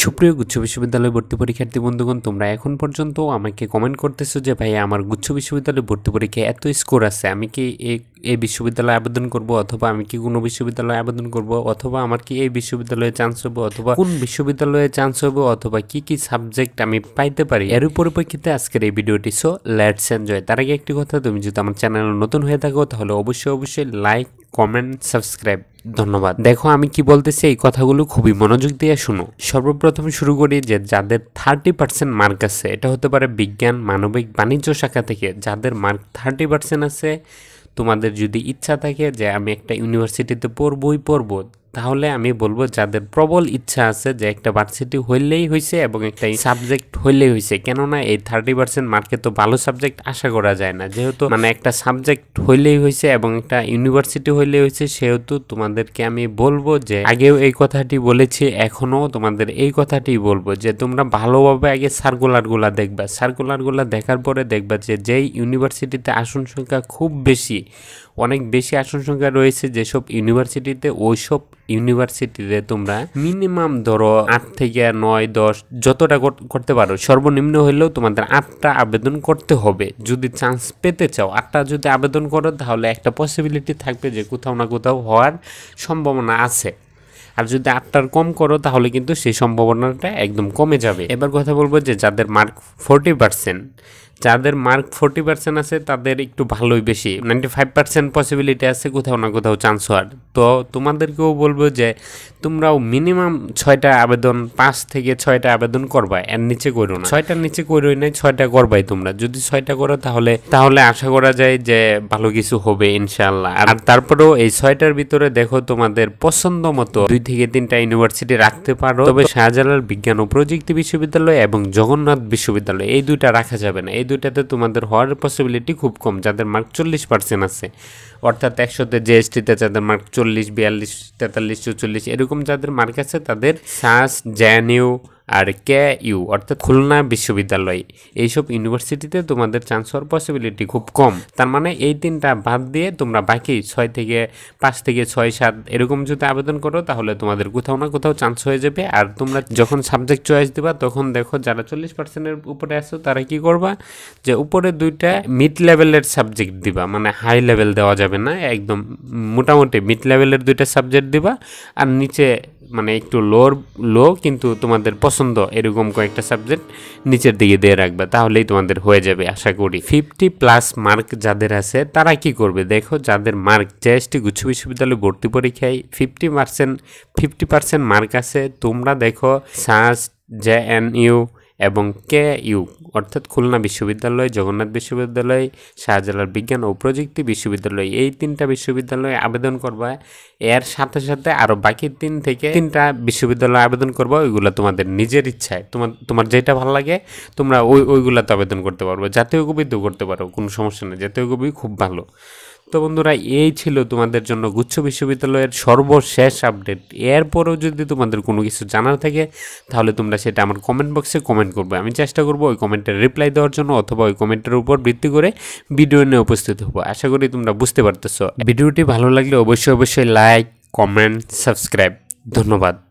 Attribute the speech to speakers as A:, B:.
A: সুপ্রিয় গুচ্ছ বিশ্ববিদ্যালয় ভর্তি পরীক্ষার্থী বন্ধুগণ তোমরা এখন পর্যন্ত আমাকে কমেন্ট করতেছো যে ভাই আমার গুচ্ছ বিশ্ববিদ্যালয়ে ভর্তি পরীক্ষায় এত স্কোর আছে আমি কি এই এই বিশ্ববিদ্যালয়ে আবেদন করব অথবা আমি কি কোনো বিশ্ববিদ্যালয়ে আবেদন করব অথবা আমার কি এই বিশ্ববিদ্যালয়ে চান্স হবে অথবা কোন বিশ্ববিদ্যালয়ে চান্স হবে অথবা কি কি সাবজেক্ট আমি পাইতে পারি এর পরিপ্রেক্ষিতে আজকের এই ভিডিওটি সো লেটস এনজয় তার আগে একটি কথা তুমি যদি আমার চ্যানেল নতুন হয়ে থাকো তাহলে অবশ্যই অবশ্যই লাইক কমেন্ট সাবস্ক্রাইব ধন্যবাদ দেখো আমি কি বলতেছি এই কথাগুলো খুবই মনোযোগ দিয়ে শুনো সর্বপ্রথম শুরু করি যে যাদের থার্টি পার্সেন্ট মার্ক আছে এটা হতে পারে বিজ্ঞান মানবিক বাণিজ্য শাখা থেকে যাদের মার্ক থার্টি পার্সেন্ট আছে তোমাদের যদি ইচ্ছা থাকে যে আমি একটা ইউনিভার্সিটিতে পড়বই পড়ব তাহলে আমি বলবো যাদের প্রবল ইচ্ছা আছে যে একটা ভার্সিটি হইলেই হয়েছে এবং একটা সাবজেক্ট হইলেই হয়েছে কেননা এই থার্টি পার্সেন্ট মার্কে তো ভালো সাবজেক্ট আশা করা যায় না যেহেতু মানে একটা সাবজেক্ট হইলেই হয়েছে এবং একটা ইউনিভার্সিটি হইলেই হয়েছে সেহেতু তোমাদেরকে আমি বলবো যে আগেও এই কথাটি বলেছি এখনও তোমাদের এই কথাটি বলবো যে তোমরা ভালোভাবে আগে সার্কুলারগুলা দেখবা সার্কুলারগুলা দেখার পরে দেখবা যে যেই ইউনিভার্সিটিতে আসন সংখ্যা খুব বেশি অনেক বেশি আসন সংখ্যা রয়েছে যেসব ইউনিভার্সিটিতে ওইসব ইউনিভার্সিটিতে তোমরা মিনিমাম ধরো আট থেকে নয় দশ যতটা করতে পারো সর্বনিম্ন হলেও তোমাদের আটটা আবেদন করতে হবে যদি চান্স পেতে চাও আটটা যদি আবেদন করো তাহলে একটা পসিবিলিটি থাকবে যে কোথাও না কোথাও হওয়ার সম্ভাবনা আছে আর যদি আটটার কম করো তাহলে কিন্তু সেই সম্ভাবনাটা একদম কমে যাবে এবার কথা বলবো যে যাদের মার্ক ফোরটি পার্সেন্ট যাদের মার্ক ফোরটি পার্সেন্ট আছে তাদের একটু ভালোই বেশি নাইনটি ফাইভ পার্সেন্ট পসিবিলিটি আছে কোথাও না কোথাও চান্স হওয়ার তো তোমাদেরকেও বলবো যে তোমরাও মিনিমাম ছয়টা আবেদন পাঁচ থেকে ছয়টা আবেদন করবা এর নিচে করো না ছয়টার নিচে করোই নাই ছয়টা করবাই তোমরা যদি ছয়টা করো তাহলে তাহলে আশা করা যায় যে ভালো কিছু হবে ইনশাল্লাহ আর তারপরেও এই ছয়টার ভিতরে দেখো তোমাদের পছন্দ মতো দুই থেকে তিনটা ইউনিভার্সিটি রাখতে পারো তবে শাহজালাল বিজ্ঞান ও প্রযুক্তি বিশ্ববিদ্যালয় এবং জগন্নাথ বিশ্ববিদ্যালয় এই দুইটা রাখা যাবে না এই এই দুইটাতে তোমাদের হওয়ার পসিবিলিটি খুব কম যাদের মার্ক চল্লিশ পার্সেন্ট আছে অর্থাৎ একশোতে জিএসটিতে যাদের মার্ক চল্লিশ বিয়াল্লিশ তেতাল্লিশ চুচল্লিশ এরকম যাদের মার্ক আছে তাদের সাস জ্যানিউ আর কে ইউ অর্থাৎ খুলনা বিশ্ববিদ্যালয় এইসব ইউনিভার্সিটিতে তোমাদের চান্স হওয়ার পসিবিলিটি খুব কম তার মানে এই তিনটা বাদ দিয়ে তোমরা বাকি ছয় থেকে পাঁচ থেকে ছয় সাত এরকম যদি আবেদন করো তাহলে তোমাদের কোথাও না কোথাও চান্স হয়ে যাবে আর তোমরা যখন সাবজেক্ট চয়েস দিবা তখন দেখো যারা চল্লিশ পার্সেন্টের উপরে আসো তারা কি করবা যে উপরে দুইটা মিড লেভেলের সাবজেক্ট দিবা মানে হাই লেভেল দেওয়া যাবে না একদম মোটামুটি মিড লেভেলের দুইটা সাবজেক্ট দিবা আর নিচে মানে একটু লোর লো কিন্তু তোমাদের পছন্দ এরকম কয়েকটা সাবজেক্ট নিচের দিকে দিয়ে রাখবে তাহলেই তোমাদের হয়ে যাবে আশা করি ফিফটি প্লাস মার্ক যাদের আছে তারা কি করবে দেখো যাদের মার্ক জেএসটি গুচ্ছ বিশ্ববিদ্যালয়ে ভর্তি পরীক্ষায় fifty percent fifty percent mark আছে তোমরা দেখো সাস জে এন ইউ এবং কে ইউ অর্থাৎ খুলনা বিশ্ববিদ্যালয় জগন্নাথ বিশ্ববিদ্যালয় শাহজালার বিজ্ঞান ও প্রযুক্তি বিশ্ববিদ্যালয় এই তিনটা বিশ্ববিদ্যালয়ে আবেদন করবা এর সাথে সাথে আরও বাকি তিন থেকে তিনটা বিশ্ববিদ্যালয়ে আবেদন করবা ওইগুলো তোমাদের নিজের ইচ্ছায় তোমার তোমার যেটা ভালো লাগে তোমরা ওই ওইগুলোতে আবেদন করতে পারবো জাতীয় কবিতেও করতে পারো কোনো সমস্যা নেই জাতীয় কবি খুব ভালো তো বন্ধুরা এই ছিল তোমাদের জন্য গুচ্ছ বিশ্ববিদ্যালয়ের সর্বশেষ আপডেট এরপরেও যদি তোমাদের কোনো কিছু জানার থাকে তাহলে তোমরা সেটা আমার কমেন্ট বক্সে কমেন্ট করবে আমি চেষ্টা করব ওই কমেন্টের রিপ্লাই দেওয়ার জন্য অথবা ওই কমেন্টের উপর ভিত্তি করে ভিডিও নিয়ে উপস্থিত হবো আশা করি তোমরা বুঝতে পারতেছো ভিডিওটি ভালো লাগলে অবশ্যই অবশ্যই লাইক কমেন্ট সাবস্ক্রাইব ধন্যবাদ